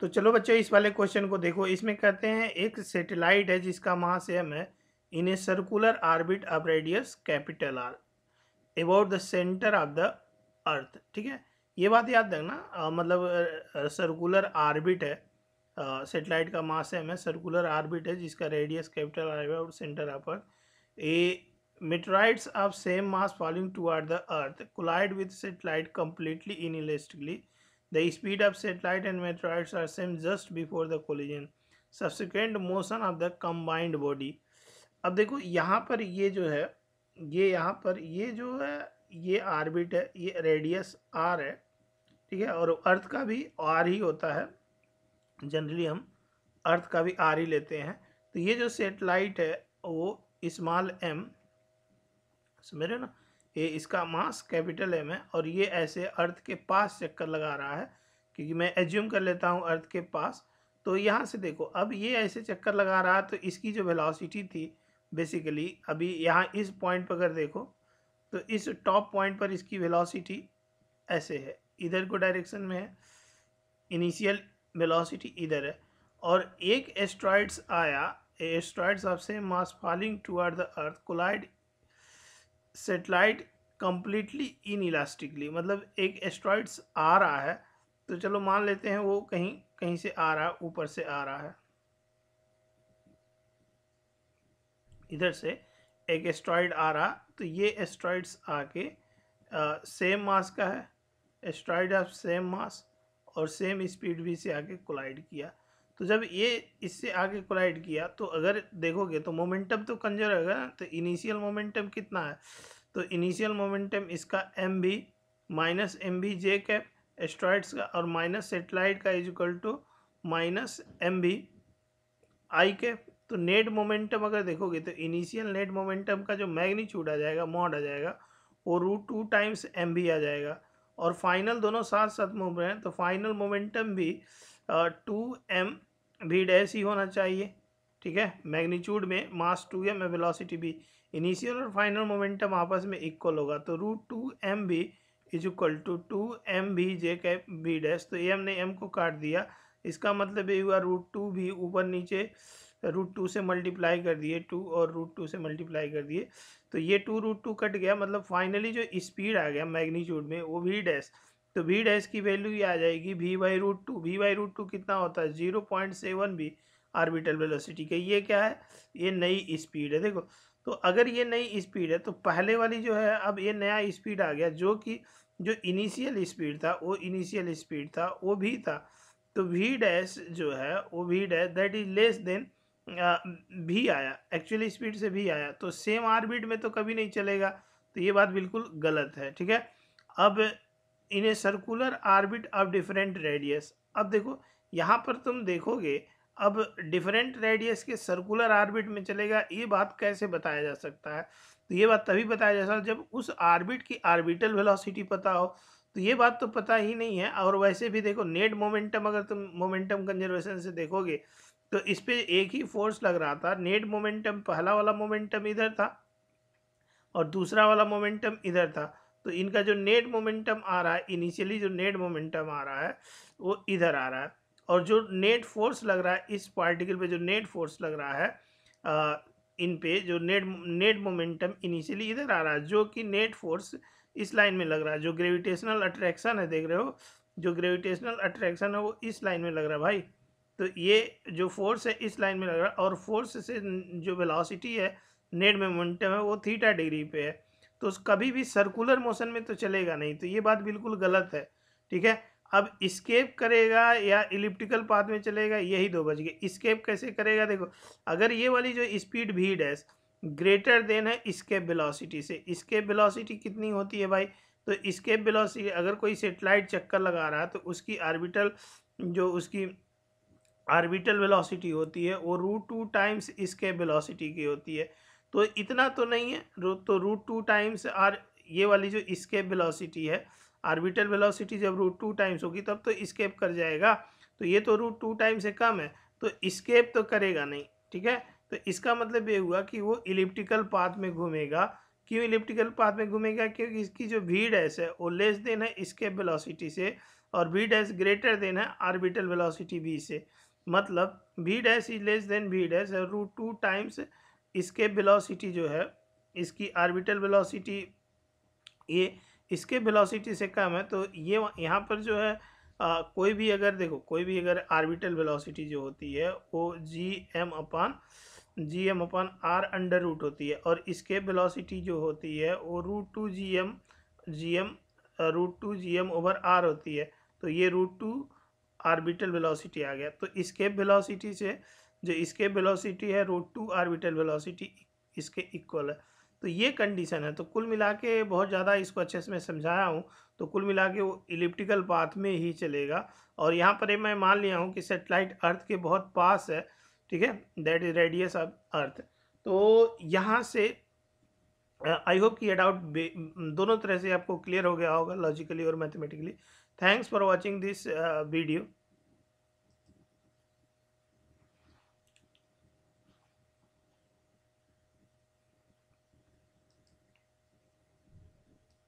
तो चलो बच्चों इस वाले क्वेश्चन को देखो इसमें कहते हैं एक सेटेलाइट है जिसका मास एम है in a circular orbit of radius capital R about the centre of the earth ठीक है ये बात याद रखना मतलब सर्कुलर आर्बिट है सेटेलाइट का मास एम है सर्कुलर आर्बिट है जिसका रेडियस कैपिटल आर है centre of earth a meteorites of same mass falling to the earth collide with satellite completely inelastically The speed of satellite and meteorites are same just before the collision. Subsequent motion of the combined body. अब देखो यहाँ पर ये जो है ये यहाँ पर ये जो है ये आर्बिट है ये रेडियस आर है ठीक है और अर्थ का भी आर ही होता है जनरली हम अर्थ का भी आर ही लेते हैं तो ये जो सेटेलाइट है वो इस्माल एम समझ रहे हो ना ये इसका मास कैपिटल एम है और ये ऐसे अर्थ के पास चक्कर लगा रहा है क्योंकि मैं एज्यूम कर लेता हूँ अर्थ के पास तो यहाँ से देखो अब ये ऐसे चक्कर लगा रहा है तो इसकी जो वेलोसिटी थी बेसिकली अभी यहाँ इस पॉइंट पर अगर देखो तो इस टॉप पॉइंट पर इसकी वेलोसिटी ऐसे है इधर को डायरेक्शन में है इनिशियल वेलोसिटी इधर है और एक एस्ट्रॉइड्स आया asteroids of same mass falling toward the earth collide satellite completely elastically मतलब एक एस्ट्रॉइड्स आ रहा है तो चलो मान लेते हैं वो कहीं कहीं से आ रहा है ऊपर से आ रहा है इधर से एक एस्ट्रॉइड आ रहा तो ये एस्ट्रॉइड्स आके सेम मास का है एस्ट्रॉइड ऑफ सेम मास और सेम स्पीड भी से आके कोलाइड किया तो जब ये इससे आगे कोलाइड किया तो अगर देखोगे तो मोमेंटम तो कंजर होगा तो इनिशियल मोमेंटम कितना है तो इनिशियल मोमेंटम इसका M B minus M B J cap asteroids का और माइनस सेटेलाइट का is equal to minus M B I cap तो नेट मोमेंटम अगर देखोगे तो इनिशियल नेट मोमेंटम का जो मैग्नीट्यूड आ जाएगा मॉड आ जाएगा वो root two times M B आ जाएगा और फाइनल दोनों साथ साथ मूव रहे हैं तो फाइनल मोमेंटम भी टू uh, एम डैस ही होना चाहिए ठीक है मैग्नीट्यूड में मास टू एम वेलोसिटी भी इनिशियल और फाइनल मोमेंटम आपस में इक्वल होगा तो root two M B is equal to two M B J cap B dash तो एम ने एम को काट दिया इसका मतलब ये हुआ रूट टू भी ऊपर नीचे रूट टू से मल्टीप्लाई कर दिए टू और रूट टू से मल्टीप्लाई कर दिए तो ये टू रूट टू कट गया मतलब फाइनली जो स्पीड आ गया मैग्नीट्यूड में वो भी डैश तो वी डैश की वैल्यू ये आ जाएगी V by root two V by root two कितना होता है जीरो पॉइंट सेवन भी आर्बिटल वेलोसिटी का ये क्या है ये नई स्पीड है देखो तो अगर ये नई स्पीड है तो पहले वाली जो है अब ये नया स्पीड आ गया जो कि जो इनिशियल स्पीड था वो इनिशियल स्पीड था वो भी था तो वी डैश जो है वो V dash that is less than भी आया एक्चुअली स्पीड से भी आया तो सेम आर्बिट में तो कभी नहीं चलेगा तो ये बात बिल्कुल गलत है ठीक है अब in a circular orbit of different radius अब देखो यहाँ पर तुम देखोगे अब डिफरेंट रेडियस के सर्कुलर आर्बिट में चलेगा ये बात कैसे बताया जा सकता है तो ये बात तभी बताया जा सकता है जब उस आर्बिट की आर्बिटल वेलोसिटी पता हो तो ये बात तो पता ही नहीं है और वैसे भी देखो नेट मोमेंटम अगर तुम मोमेंटम कंजर्वेशन से देखोगे तो इस पर एक ही फोर्स लग रहा था नेट मोमेंटम पहला वाला मोमेंटम इधर था और दूसरा वाला मोमेंटम इधर था तो इनका जो नेट मोमेंटम आ रहा है इनिशियली जो नेट मोमेंटम आ रहा है वो इधर आ रहा है और जो नेट फोर्स लग रहा है इस पार्टिकल पे जो नेट फोर्स लग रहा है आ, इन पे जो नेट नेट मोमेंटम इनिशियली इधर आ रहा है जो कि नेट फोर्स इस लाइन में लग रहा है जो ग्रेविटेशनल अट्रैक्शन है देख रहे हो जो ग्रेविटेशनल अट्रैक्शन है वो इस लाइन में लग रहा है भाई तो ये जो फोर्स है इस लाइन में लग रहा है और फोर्स से जो वेलोसिटी है नेट मोमेंटम है वो थीटा डिग्री पे है तो कभी भी सर्कुलर मोशन में तो चलेगा नहीं तो ये बात बिल्कुल गलत है ठीक है अब स्केप करेगा या इलिप्टिकल पाथ में चलेगा यही दो बज गए स्केप कैसे करेगा देखो अगर ये वाली जो स्पीड भी डैस ग्रेटर देन है स्केप वेलोसिटी से स्केप वेलोसिटी कितनी होती है भाई तो स्केप वेलोसिटी अगर कोई सेटेलाइट चक्कर लगा रहा है तो उसकी आर्बिटल जो उसकी आर्बिटल वेलोसिटी होती है वो root two times escape velocity की होती है तो इतना तो नहीं है तो रूट टू टाइम्स आर ये वाली जो स्केप वेलोसिटी है आर्बिटल वेलोसिटी जब रूट टू टाइम्स होगी तब तो स्केप कर जाएगा तो ये तो रूट टू टाइम से कम है तो स्केप तो करेगा नहीं ठीक है तो इसका मतलब ये हुआ कि वो इलिप्टिकल पाथ में घूमेगा क्यों इलिप्टिकल पाथ में घूमेगा क्योंकि इसकी जो वी डैस है वो लेस देन है स्केप वेलोसिटी से और वी डैस ग्रेटर देन है आर्बिटल वेलोसिटी बी से मतलब V dash is less than V dash root two times इसके वेलोसिटी जो है इसकी आर्बिटल वेलोसिटी ये इसके वेलोसिटी से कम है तो ये यहाँ पर जो है आ, कोई भी अगर देखो कोई भी अगर आर्बिटल वेलोसिटी जो होती है वो G M upon G M upon R under root होती है और इसके वेलोसिटी जो होती है वो root two G M G M root two G M over R होती है तो ये रूट टू आर्बिटल वेलोसिटी आ गया तो इसके वेलोसिटी से जो इसके वेलोसिटी है रोड टू आर्बिटल वेलोसिटी इसके इक्वल है तो ये कंडीशन है तो कुल मिला के बहुत ज़्यादा इसको अच्छे से मैं समझाया हूँ तो कुल मिला के वो इलिप्टिकल पाथ में ही चलेगा और यहाँ पर मैं मान लिया हूँ कि सेटेलाइट अर्थ के बहुत पास है ठीक है that is radius of earth तो यहाँ से आई होप कि ये डाउट दोनों तरह से आपको क्लियर हो गया होगा लॉजिकली और mathematically thanks for watching this video